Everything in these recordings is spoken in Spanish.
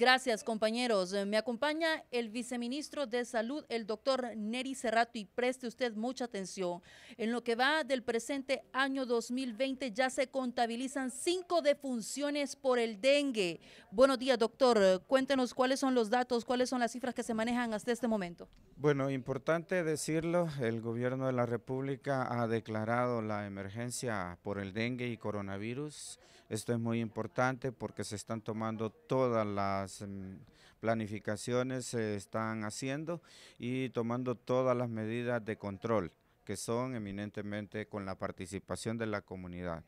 Gracias, compañeros. Eh, me acompaña el viceministro de Salud, el doctor Neri Cerrato, y preste usted mucha atención. En lo que va del presente año 2020 ya se contabilizan cinco defunciones por el dengue. Buenos días, doctor. Cuéntenos cuáles son los datos, cuáles son las cifras que se manejan hasta este momento. Bueno, importante decirlo, el gobierno de la República ha declarado la emergencia por el dengue y coronavirus. Esto es muy importante porque se están tomando todas las Mm, planificaciones se están haciendo y tomando todas las medidas de control que son eminentemente con la participación de la comunidad.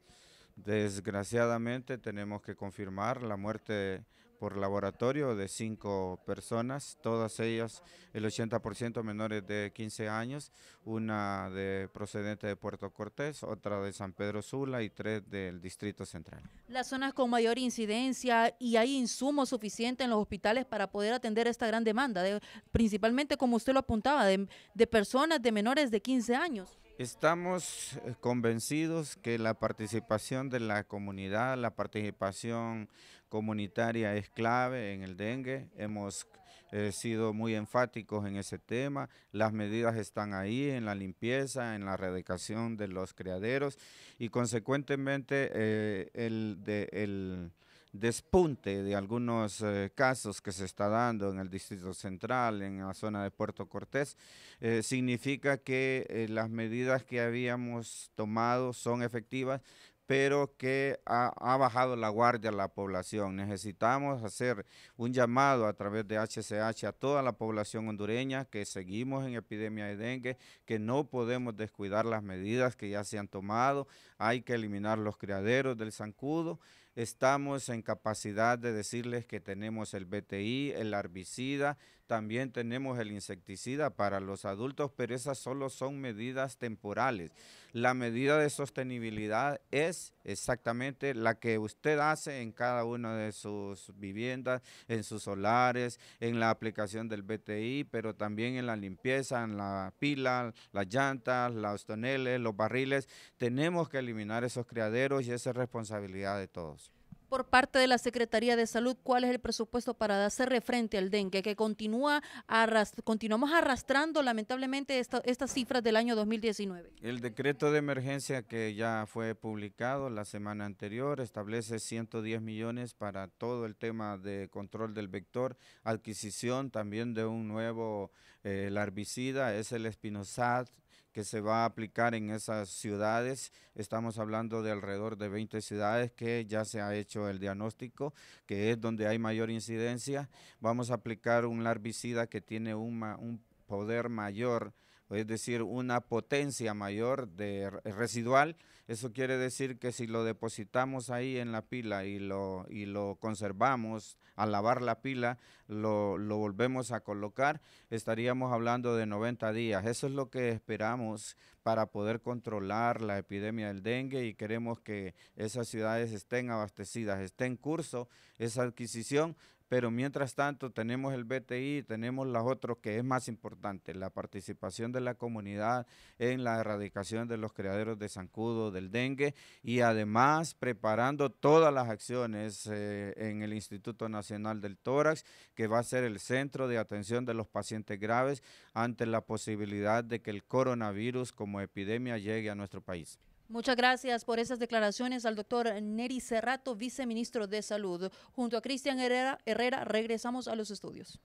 Desgraciadamente tenemos que confirmar la muerte por laboratorio de cinco personas, todas ellas el 80% menores de 15 años, una de procedente de Puerto Cortés, otra de San Pedro Sula y tres del Distrito Central. Las zonas con mayor incidencia y hay insumos suficiente en los hospitales para poder atender esta gran demanda, principalmente como usted lo apuntaba, de, de personas de menores de 15 años. Estamos eh, convencidos que la participación de la comunidad, la participación comunitaria es clave en el dengue. Hemos eh, sido muy enfáticos en ese tema. Las medidas están ahí en la limpieza, en la erradicación de los criaderos y consecuentemente eh, el, de, el despunte de algunos eh, casos que se está dando en el Distrito Central, en la zona de Puerto Cortés, eh, significa que eh, las medidas que habíamos tomado son efectivas, pero que ha, bajado la guardia la población. Necesitamos hacer un llamado a través de HCH a toda la población hondureña que seguimos en epidemia de dengue, que no podemos descuidar las medidas que ya se han tomado, hay que eliminar los criaderos del zancudo, estamos en capacidad de decirles que tenemos el BTI, el herbicida, también tenemos el insecticida para los adultos, pero esas solo son medidas temporales. La medida de sostenibilidad es Exactamente, la que usted hace en cada una de sus viviendas, en sus solares, en la aplicación del BTI, pero también en la limpieza, en la pila, las llantas, los toneles, los barriles. Tenemos que eliminar esos criaderos y esa es responsabilidad de todos por parte de la Secretaría de Salud cuál es el presupuesto para hacer frente al dengue, que continúa continuamos arrastrando lamentablemente estas cifras del año 2019. El decreto de emergencia que ya fue publicado la semana anterior establece 110 millones para todo el tema de control del vector, adquisición también de un nuevo eh, es el espinosad, que se va a aplicar en esas ciudades. Estamos hablando de alrededor de 20 ciudades que ya se ha hecho el diagnóstico, que es donde hay mayor incidencia. Vamos a aplicar un larvicida que tiene un, un poder mayor es decir, una potencia mayor de residual. Eso quiere decir que si lo depositamos ahí en la pila y lo, y lo conservamos, al lavar la pila, lo, lo volvemos a colocar, estaríamos hablando de 90 días. Eso es lo que esperamos para poder controlar la epidemia del dengue y queremos que esas ciudades estén abastecidas, esté en curso esa adquisición. Pero mientras tanto tenemos el BTI, tenemos las otras que es más importante, la participación de la comunidad en la erradicación de los criaderos de zancudo, del dengue y además preparando todas las acciones eh, en el Instituto Nacional del Tórax, que va a ser el centro de atención de los pacientes graves ante la posibilidad de que el coronavirus como epidemia llegue a nuestro país. Muchas gracias por esas declaraciones al doctor Neri Serrato, viceministro de Salud. Junto a Cristian Herrera, Herrera regresamos a los estudios.